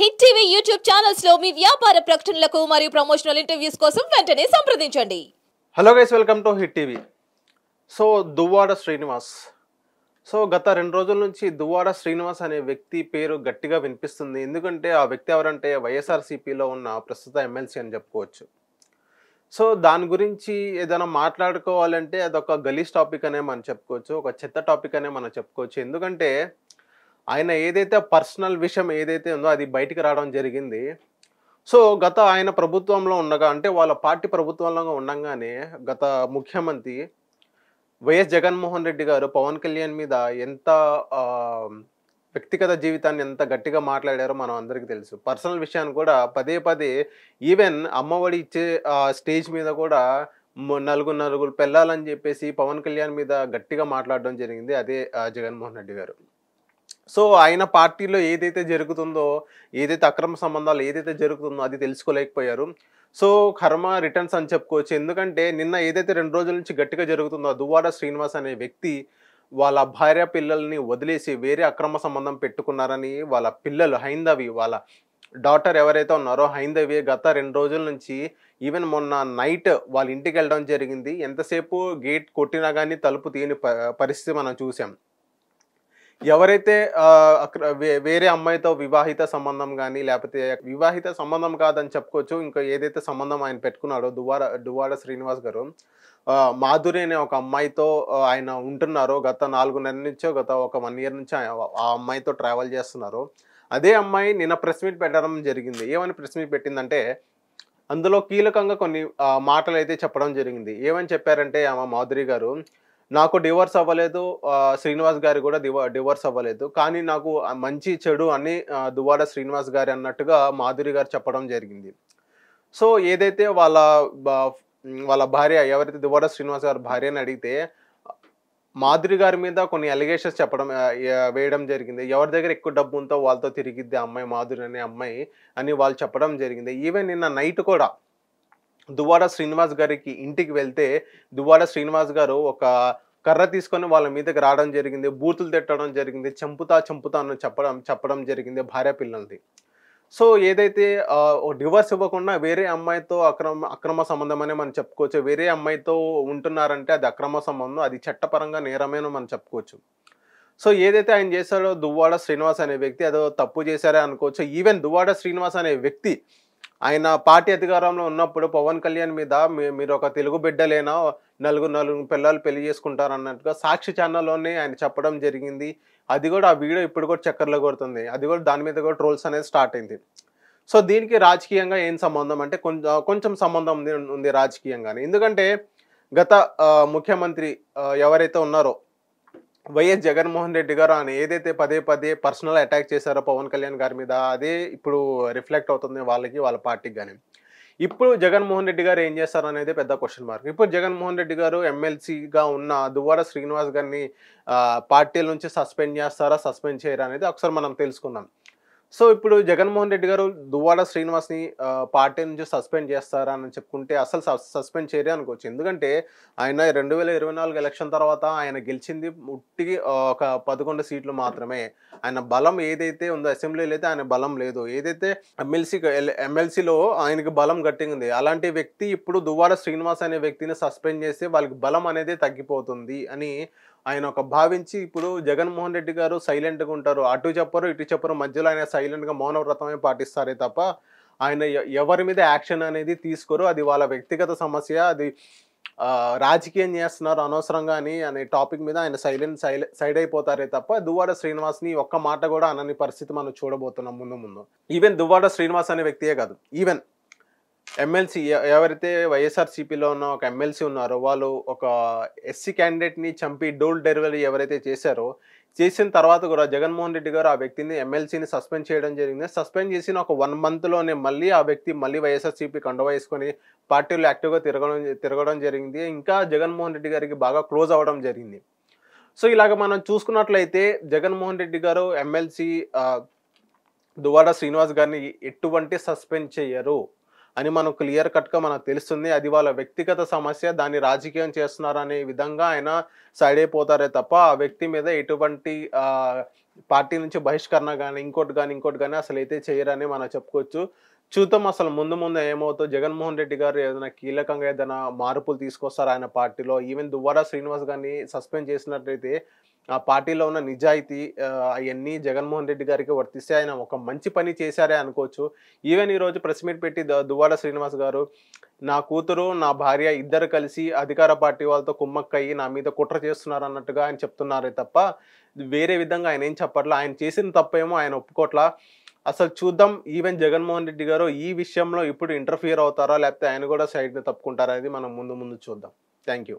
hit TV YouTube channels లో మీ వ్యాపార ప్రకటనలకు మరియు ప్రమోషనల్ ఇంటర్వ్యూస్ కోసం వెంటనే సంప్రదించండి hello guys welcome to hit TV so Duvvada Srinivas so గత రెండు రోజుల నుంచి దువ్వాడ శ్రీనివాస్ అనే వ్యక్తి పేరు గట్టిగా వినిపిస్తుంది ఎందుకంటే ఆ వ్యక్తి ఎవరంటే వైఎస్ఆర్సీపీలో ఉన్న ప్రస్తుత ఎమ్మెల్సీ అని చెప్పుకోవచ్చు సో దాని గురించి ఏదైనా మాట్లాడుకోవాలంటే అదొక గలీష్ టాపిక్ అనే మనం చెప్పుకోవచ్చు ఒక చెత్త టాపిక్ అనే మనం చెప్పుకోవచ్చు ఎందుకంటే ఆయన ఏదైతే పర్సనల్ విషయం ఏదైతే ఉందో అది బయటికి రావడం జరిగింది సో గత ఆయన ప్రభుత్వంలో ఉండగా అంటే వాళ్ళ పార్టీ ప్రభుత్వంలో ఉండగానే గత ముఖ్యమంత్రి వైఎస్ జగన్మోహన్ రెడ్డి గారు పవన్ కళ్యాణ్ మీద ఎంత వ్యక్తిగత జీవితాన్ని ఎంత గట్టిగా మాట్లాడారో మనం అందరికీ తెలుసు పర్సనల్ విషయాన్ని కూడా పదే పదే ఈవెన్ అమ్మఒడి ఇచ్చే స్టేజ్ మీద కూడా నలుగురు నలుగురు పెళ్ళాలని చెప్పేసి పవన్ కళ్యాణ్ మీద గట్టిగా మాట్లాడడం జరిగింది అదే జగన్మోహన్ రెడ్డి గారు సో ఆయన పార్టీలో ఏదైతే జరుగుతుందో ఏదైతే అక్రమ సంబంధాలు ఏదైతే జరుగుతుందో అది తెలుసుకోలేకపోయారు సో కర్మ రిటర్న్స్ అని చెప్పుకోవచ్చు ఎందుకంటే నిన్న ఏదైతే రెండు రోజుల నుంచి గట్టిగా జరుగుతుందో దువ్వాడ శ్రీనివాస్ అనే వ్యక్తి వాళ్ళ భార్య పిల్లల్ని వదిలేసి వేరే అక్రమ సంబంధం పెట్టుకున్నారని వాళ్ళ పిల్లలు హైందవి వాళ్ళ డాటర్ ఎవరైతే ఉన్నారో హైందవి గత రెండు రోజుల నుంచి ఈవెన్ మొన్న నైట్ వాళ్ళ ఇంటికి వెళ్ళడం జరిగింది ఎంతసేపు గేట్ కొట్టినా కానీ తలుపు తీయని పరిస్థితి మనం చూసాం ఎవరైతే వేరే అమ్మాయితో వివాహిత సంబంధం కానీ లేకపోతే వివాహిత సంబంధం కాదని చెప్పుకోవచ్చు ఇంకా ఏదైతే సంబంధం ఆయన పెట్టుకున్నాడో దువార దువార శ్రీనివాస్ గారు మాధురి అనే ఒక అమ్మాయితో ఆయన ఉంటున్నారో గత నాలుగు నెలల నుంచో గత ఒక వన్ ఇయర్ నుంచి ఆ అమ్మాయితో ట్రావెల్ చేస్తున్నారు అదే అమ్మాయి నిన్న ప్రెస్ మీట్ పెట్టడం జరిగింది ఏమని ప్రెస్ మీట్ పెట్టిందంటే అందులో కీలకంగా కొన్ని మాటలు అయితే చెప్పడం జరిగింది ఏమని చెప్పారంటే ఆమె మాధురి గారు నాకు డివోర్స్ అవ్వలేదు శ్రీనివాస్ గారి కూడా డివో డివోర్స్ అవ్వలేదు కానీ నాకు మంచి చెడు అని దువాడ శ్రీనివాస్ గారి అన్నట్టుగా మాధురి గారు చెప్పడం జరిగింది సో ఏదైతే వాళ్ళ వాళ్ళ భార్య ఎవరైతే దువాడ శ్రీనివాస్ గారి భార్యని అడిగితే మాధురి గారి మీద కొన్ని అలిగేషన్స్ చెప్పడం వేయడం జరిగింది ఎవరి దగ్గర ఎక్కువ డబ్బు ఉందో వాళ్ళతో తిరిగిద్ది అమ్మాయి మాధురి అనే అమ్మాయి అని వాళ్ళు చెప్పడం జరిగింది ఈవెన్ నిన్న నైట్ కూడా దువ్వాడ శ్రీనివాస్ గారికి ఇంటికి వెళ్తే దువ్వాడ శ్రీనివాస్ గారు ఒక కర్ర తీసుకొని వాళ్ళ మీదకి రావడం జరిగింది బూతులు తిట్టడం జరిగింది చంపుతా చంపుతా అని చెప్పడం చెప్పడం జరిగింది భార్య పిల్లలది సో ఏదైతే డివోర్స్ ఇవ్వకుండా వేరే అమ్మాయితో అక్రమ అక్రమ సంబంధం అనే మనం చెప్పుకోవచ్చు వేరే అమ్మాయితో ఉంటున్నారంటే అది అక్రమ సంబంధం అది చట్టపరంగా నేరమైన మనం చెప్పుకోవచ్చు సో ఏదైతే ఆయన చేశాడో దువ్వాడ శ్రీనివాస్ అనే వ్యక్తి అదో తప్పు చేశారే అనుకోవచ్చు ఈవెన్ దువ్వాడ శ్రీనివాస్ అనే వ్యక్తి ఆయన పార్టీ అధికారంలో ఉన్నప్పుడు పవన్ కళ్యాణ్ మీద మీరు ఒక తెలుగు బిడ్డలేనా నలుగురు నలుగురు పిల్లలు పెళ్లి చేసుకుంటారన్నట్టుగా సాక్షి ఛానల్లోనే ఆయన చెప్పడం జరిగింది అది కూడా ఆ వీడియో ఇప్పుడు కూడా చక్కర్లో కొడుతుంది అది కూడా దాని మీద కూడా ట్రోల్స్ అనేది స్టార్ట్ అయింది సో దీనికి రాజకీయంగా ఏం సంబంధం అంటే కొంచెం కొంచెం సంబంధం ఉంది ఉంది రాజకీయంగానే ఎందుకంటే గత ముఖ్యమంత్రి ఎవరైతే ఉన్నారో వైఎస్ జగన్మోహన్ రెడ్డి గారు ఆయన ఏదైతే పదే పదే పర్సనల్ అటాక్ చేశారో పవన్ కళ్యాణ్ గారి మీద అదే ఇప్పుడు రిఫ్లెక్ట్ అవుతుంది వాళ్ళకి వాళ్ళ పార్టీకి కానీ ఇప్పుడు జగన్మోహన్ రెడ్డి గారు ఏం చేస్తారు అనేది పెద్ద క్వశ్చన్ మార్క్ ఇప్పుడు జగన్మోహన్ రెడ్డి గారు ఎమ్మెల్సీగా ఉన్న దువ్వాడ శ్రీనివాస్ గారిని పార్టీల నుంచి సస్పెండ్ చేస్తారా సస్పెండ్ చేయరా అనేది ఒకసారి మనం తెలుసుకుందాం సో ఇప్పుడు జగన్మోహన్ రెడ్డి గారు దువ్వాడ శ్రీనివాస్ని పార్టీ నుంచి సస్పెండ్ చేస్తారా అని చెప్పుకుంటే అసలు సస్పెండ్ చేయరే అనుకోవచ్చు ఎందుకంటే ఆయన రెండు వేల ఇరవై నాలుగు ఎలక్షన్ తర్వాత ఆయన గెలిచింది ముట్టికి ఒక పదకొండు సీట్లు మాత్రమే ఆయన బలం ఏదైతే ఉందో అసెంబ్లీలో అయితే ఆయన బలం లేదు ఏదైతే ఎమ్మెల్సీ ఎమ్మెల్సీలో ఆయనకి బలం గట్టింది అలాంటి వ్యక్తి ఇప్పుడు దువ్వాడ శ్రీనివాస్ అనే వ్యక్తిని సస్పెండ్ చేస్తే వాళ్ళకి బలం అనేది తగ్గిపోతుంది అని ఆయన ఒక భావించి ఇప్పుడు జగన్మోహన్ రెడ్డి గారు సైలెంట్గా ఉంటారు అటు చెప్పరు ఇటు చెప్పరు మధ్యలో ఆయన సైలెంట్గా మౌనవ్రతమే పాటిస్తారే తప్ప ఆయన ఎవరి మీద యాక్షన్ అనేది తీసుకోరు అది వాళ్ళ వ్యక్తిగత సమస్య అది రాజకీయం చేస్తున్నారు అనవసరంగా అని అనే టాపిక్ మీద ఆయన సైలెంట్ సైడ్ అయిపోతారే తప్ప దువ్వాడ శ్రీనివాస్ని ఒక్క మాట కూడా అనని పరిస్థితి మనం చూడబోతున్నాం ముందు ముందు ఈవెన్ దువ్వాడ శ్రీనివాస్ అనే వ్యక్తియే కాదు ఈవెన్ ఎమ్మెల్సీ ఎవరైతే సిపిలో ఉన్న ఒక ఎమ్మెల్సీ ఉన్నారో వాళ్ళు ఒక ఎస్సీ క్యాండిడేట్ని చంపి డోల్ డెలివరీ ఎవరైతే చేశారో చేసిన తర్వాత కూడా జగన్మోహన్ రెడ్డి గారు ఆ వ్యక్తిని ఎమ్మెల్సీని సస్పెండ్ చేయడం జరిగింది సస్పెండ్ చేసిన ఒక వన్ మంత్లోనే మళ్ళీ ఆ వ్యక్తి మళ్ళీ వైఎస్ఆర్సీపీ కండవ వేసుకొని పార్టీలో యాక్టివ్గా తిరగడం తిరగడం జరిగింది ఇంకా జగన్మోహన్ రెడ్డి గారికి బాగా క్లోజ్ అవ్వడం జరిగింది సో ఇలాగ మనం చూసుకున్నట్లయితే జగన్మోహన్ రెడ్డి గారు ఎమ్మెల్సీ దువాడ శ్రీనివాస్ గారిని ఎటువంటి సస్పెండ్ చేయరు అని మనం క్లియర్ కట్గా మనకు తెలుస్తుంది అది వాళ్ళ వ్యక్తిగత సమస్య దాన్ని రాజకీయం చేస్తున్నారనే విధంగా ఆయన సైడ్ అయిపోతారే తప్ప ఆ వ్యక్తి మీద ఎటువంటి పార్టీ నుంచి బహిష్కరణ కానీ ఇంకోటి కానీ ఇంకోటి కానీ అసలు అయితే చేయరని మనం చెప్పుకోవచ్చు చూద్దాం అసలు ముందు ముందు ఏమవుతో జగన్మోహన్ రెడ్డి గారు ఏదైనా కీలకంగా ఏదైనా మార్పులు తీసుకొస్తారు ఆయన పార్టీలో ఈవెన్ దువ్వారా శ్రీనివాస్ గారిని సస్పెండ్ చేసినట్లయితే ఆ పార్టీలో ఉన్న నిజాయితీ అవన్నీ జగన్మోహన్ రెడ్డి గారికి వర్తిస్తే ఆయన ఒక మంచి పని చేశారే అనుకోవచ్చు ఈవెన్ ఈరోజు ప్రెస్ మీట్ పెట్టి దువ్వాడ శ్రీనివాస్ గారు నా కూతురు నా భార్య ఇద్దరు కలిసి అధికార పార్టీ వాళ్ళతో కుమ్మక్కయ్యి నా మీద కుట్ర చేస్తున్నారు అన్నట్టుగా ఆయన చెప్తున్నారే తప్ప వేరే విధంగా ఆయన ఏం చెప్పట్లా ఆయన చేసిన తప్పేమో ఆయన ఒప్పుకోట్లా అసలు చూద్దాం ఈవెన్ జగన్మోహన్ రెడ్డి గారు ఈ విషయంలో ఇప్పుడు ఇంటర్ఫియర్ అవుతారా లేకపోతే ఆయన కూడా సైడ్ని తప్పుకుంటారా అనేది మనం ముందు ముందు చూద్దాం థ్యాంక్ యూ